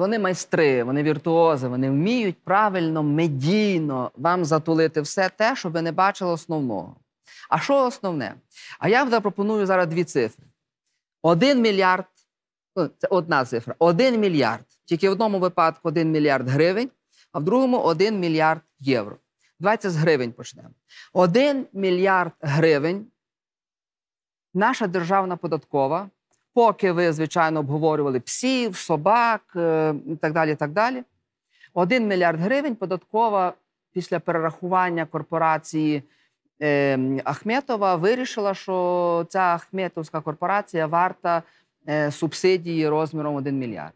Вони майстри, вони віртуози, вони вміють правильно, медійно вам затулити все те, що ви не бачили основного. А що основне? А я запропоную зараз дві цифри: один мільярд, ну, це одна цифра, один мільярд. Тільки в одному випадку один мільярд гривень, а в другому один мільярд євро. Давайте з гривень почнемо. Один мільярд гривень. Наша державна податкова поки ви, звичайно, обговорювали псів, собак і е, так далі. так далі. 1 мільярд гривень податкова після перерахування корпорації е, Ахметова вирішила, що ця Ахметовська корпорація варта е, субсидії розміром 1 мільярд.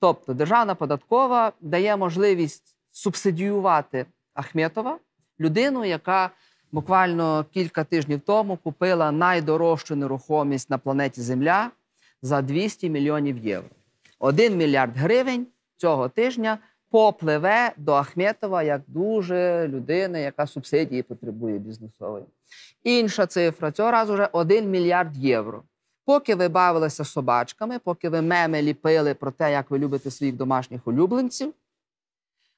Тобто державна податкова дає можливість субсидіювати Ахметова, людину, яка буквально кілька тижнів тому купила найдорожчу нерухомість на планеті Земля за 200 мільйонів євро. Один мільярд гривень цього тижня попливе до Ахметова як дуже людини, яка субсидії потребує бізнесової. Інша цифра цього разу вже 1 мільярд євро. Поки ви бавилися собачками, поки ви меми ліпили про те, як ви любите своїх домашніх улюбленців,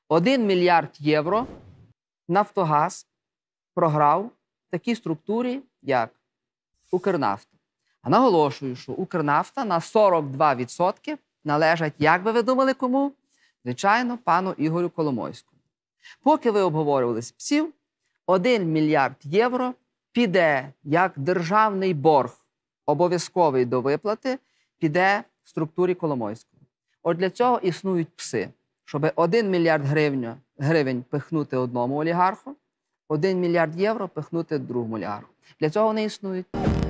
1 мільярд євро Нафтогаз програв такій структурі, як Укрнафта. А наголошую, що Укрнафта на 42% належать, як би ви думали, кому? Звичайно, пану Ігорю Коломойському. Поки ви обговорювали з псів, 1 мільярд євро піде як державний борг, обов'язковий до виплати, піде в структурі Коломойського. От для цього існують пси, щоб 1 мільярд гривень, гривень пихнути одному олігарху, 1 мільярд євро пихнути другому олігарху. Для цього вони існують.